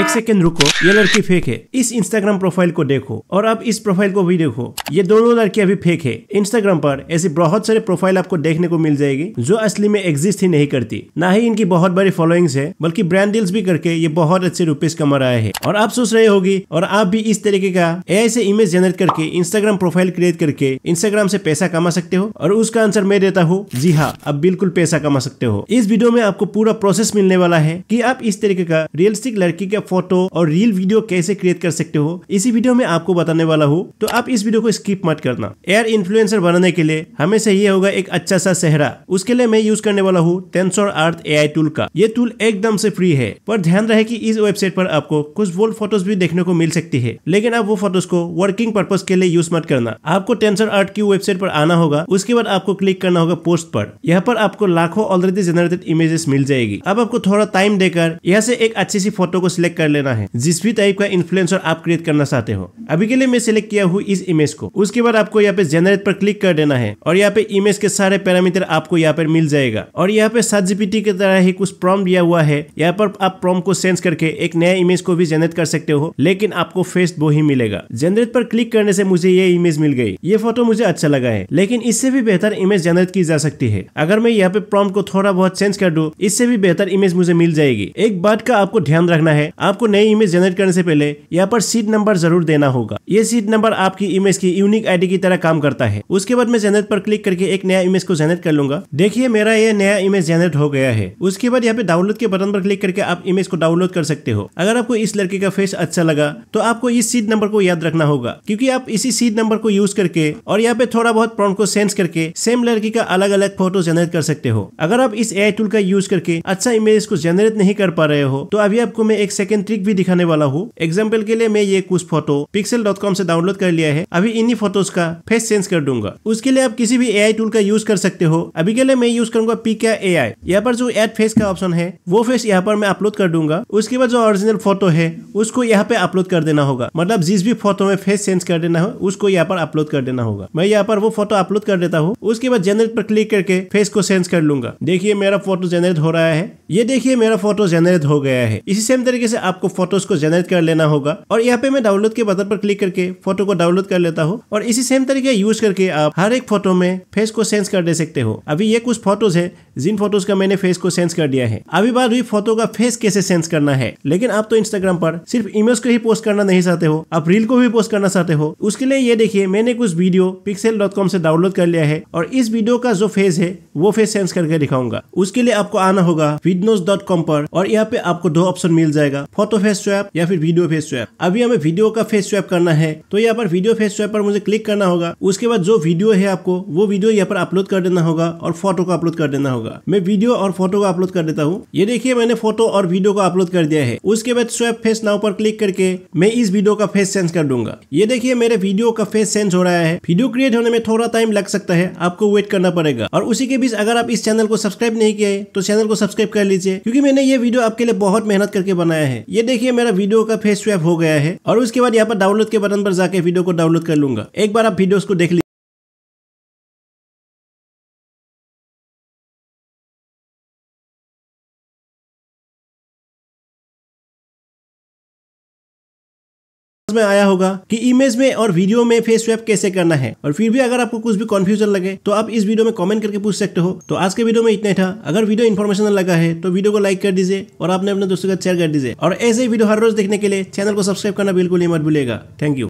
एक सेकेंड रुको ये लड़की फेक है इस इंस्टाग्राम प्रोफाइल को देखो और अब इस प्रोफाइल को भी देखो ये दोनों लड़कियां भी फेक है इंस्टाग्राम पर ऐसी बहुत सारे प्रोफाइल आपको देखने को मिल जाएगी जो असली में एग्जिस्ट ही नहीं करती ना ही इनकी बहुत बड़ी फॉलोइंग है बल्कि ब्रांड डील्स भी करके ये बहुत अच्छे रुपीज कमा रहा है और आप सोच रहे होगी और आप भी इस तरीके का ए से इमेज जनरेट करके इंस्टाग्राम प्रोफाइल क्रिएट करके इंस्टाग्राम से पैसा कमा सकते हो और उसका आंसर मैं देता हूँ जी हाँ आप बिल्कुल पैसा कमा सकते हो इस वीडियो में आपको पूरा प्रोसेस मिलने वाला है की आप इस तरीके का रियलिस्टिक लड़की का फोटो और रील वीडियो कैसे क्रिएट कर सकते हो इसी वीडियो में आपको बताने वाला हूँ तो आप इस वीडियो को स्किप मत करना एयर इन्फ्लुएंसर बनाने के लिए हमें ये होगा एक अच्छा सा सेहरा उसके लिए मैं यूज करने वाला हूँ टेंसोर अर्थ ए टूल का ये टूल एकदम से फ्री है पर ध्यान रहे की इस वेबसाइट पर आपको कुछ वोल्ड फोटोज भी देखने को मिल सकती है लेकिन आप वो फोटोज को वर्किंग पर्पज के लिए यूज मत करना आपको टेंसर आर्ट की वेबसाइट पर आना होगा उसके बाद आपको क्लिक करना होगा पोस्ट पर यहाँ पर आपको लाखों ऑलरेडी जनरेटेड इमेजेस मिल जाएगी अब आपको थोड़ा टाइम देकर यहाँ से एक अच्छी सी फोटो को सिलेक्ट सेलेक्ट कर लेना है जिस भी टाइप का इन्फ्लुएंसर आप क्रिएट करना चाहते हो अभी के लिए मैं सिलेक्ट किया हूँ इस इमेज को उसके बाद आपको यहाँ पे जेनरेट पर क्लिक कर देना है और यहाँ पे इमेज के सारे पैरामीटर आपको यहाँ पर मिल जाएगा और यहाँ पे सात जीपीटी की तरह ही कुछ प्रॉम दिया हुआ है यहाँ पर आप प्रॉम को सेंस करके एक नया इमेज को भी जेनरेट कर सकते हो लेकिन आपको फेस वो ही मिलेगा जेनरेट पर क्लिक करने से मुझे ये इमेज मिल गई ये फोटो मुझे अच्छा लगा है लेकिन इससे भी बेहतर इमेज जनरेट की जा सकती है अगर मैं यहाँ पे प्रॉम को थोड़ा बहुत चेंज कर दू इससे भी बेहतर इमेज मुझे मिल जाएगी एक बात का आपको ध्यान रखना है आपको नई इमेज जनरेट करने से पहले यहाँ पर सीट नंबर जरूर देना होगा ये सीट नंबर आपकी इमेज की यूनिक आईडी की तरह काम करता है उसके बाद मैं जेनरेट पर क्लिक करके एक नया इमेज को जेनरेट कर लूंगा देखिए मेरा यह नया इमेज जेनरेट हो गया है उसके बाद यहाँ पे डाउनलोड के बटन पर क्लिक करके आप इमेज को डाउनलोड कर सकते हो अगर आपको इस लड़के का फेस अच्छा लगा तो आपको इस सीट नंबर को याद रखना होगा क्यूँकी आप इसी सीट नंबर को यूज करके और यहाँ पे थोड़ा बहुत प्रॉन्ट को सेंस करके सेम लड़की का अलग अलग फोटो जेनरेट कर सकते हो अगर आप इस ए टूल का यूज करके अच्छा इमेज को जेनरेट नहीं कर पा रहे हो तो अभी आपको मैं एक सेकेंड एंड ट्रिक भी दिखाने वाला हूँ एग्जाम्पल के लिए मैं ये कुछ फोटो पिक्सल डॉट कॉम से डाउनलोड कर लिया है अभी इन्हीं फोटोज का फेस चेंज कर दूंगा उसके लिए आप किसी भी ए टूल का यूज कर सकते हो अभी के लिए मैं यूज करूंगा पिका ए आई यहाँ पर जो एड फेस का ऑप्शन है वो फेस यहाँ पर मैं अपलोड कर दूंगा उसके बाद जो ओरिजिनल फोटो है उसको यहाँ पे अपलोड कर देना होगा मतलब जिस भी फोटो में फेस चेंज कर देना हो उसको यहाँ पर अपलोड कर देना होगा मैं यहाँ पर वो फोटो अपलोड कर देता हूँ उसके बाद जनरेट पर क्लिक करके फेस को चेंज कर लूंगा देखिए मेरा फोटो जनरेट हो रहा है ये देखिए मेरा फोटो जनरेट हो गया है इसी सेम तरीके से आपको फोटोज को जनरेट कर लेना होगा और यहाँ पे मैं डाउनलोड के बटन पर क्लिक करके फोटो को डाउनलोड कर लेता हूँ और इसी सेम तरीके यूज करके आप हर एक फोटो में फेस को सेंस कर दे सकते हो अभी ये कुछ फोटोज है जिन फोटोज का मैंने फेस को सेंस कर दिया है अभी बात हुई फोटो का फेस कैसे सेंस करना है लेकिन आप तो इंस्टाग्राम पर सिर्फ इमेज को ही पोस्ट करना नहीं चाहते हो आप रील को भी पोस्ट करना चाहते हो उसके लिए ये देखिए मैंने कुछ वीडियो पिक्सल से डाउनलोड कर लिया है और इस वीडियो का जो फेस है वो फेस सेंस करके दिखाऊंगा उसके लिए आपको आना होगा विडनोज पर और यहाँ पे आपको दो ऑप्शन मिल जाएगा फोटो फेस स्वैप या फिर वीडियो फेस स्वैप अभी हमें वीडियो का फेस स्वैप करना है तो यहाँ पर वीडियो फेस स्वैप पर मुझे क्लिक करना होगा उसके बाद जो वीडियो है आपको वो वीडियो यहाँ पर अपलोड कर देना होगा और फोटो को अपलोड कर देना होगा मैं वीडियो और फोटो को अपलोड कर देता हूँ ये देखिए मैंने फोटो और वीडियो को अपलोड कर दिया है उसके बाद स्वैप फेस नाव पर क्लिक करके मैं इस वीडियो का फेस सेंस कर दूंगा ये देखिए मेरे वीडियो का फेस सेंस हो रहा है वीडियो क्रिएट होने में थोड़ा टाइम लग सकता है आपको वेट करना पड़ेगा और उसी के बीच अगर आप इस चैनल को सब्सक्राइब नहीं किया है तो चैनल को सब्सक्राइब कर लीजिए क्योंकि मैंने ये वीडियो आपके लिए बहुत मेहनत करके बनाया है है ये देखिए मेरा वीडियो का फेस स्वैप हो गया है और उसके बाद यहाँ पर डाउनलोड के बटन पर जाके वीडियो को डाउनलोड कर लूंगा एक बार आप वीडियो को देख में आया होगा कि इमेज में और वीडियो में फेस स्वैप कैसे करना है और फिर भी अगर आपको कुछ भी कंफ्यूजन लगे तो आप इस वीडियो में कमेंट करके पूछ सकते हो तो आज के वीडियो में इतना ही था अगर वीडियो इन्फॉर्मेशन लगा है तो वीडियो को लाइक कर दीजिए और आपने अपने दोस्तों का शेयर कर दीजिए और ऐसे वीडियो हर रोज देखने के लिए चैनल को सब्सक्राइब करना बिल्कुल ही मत भूलेगा थैंक यू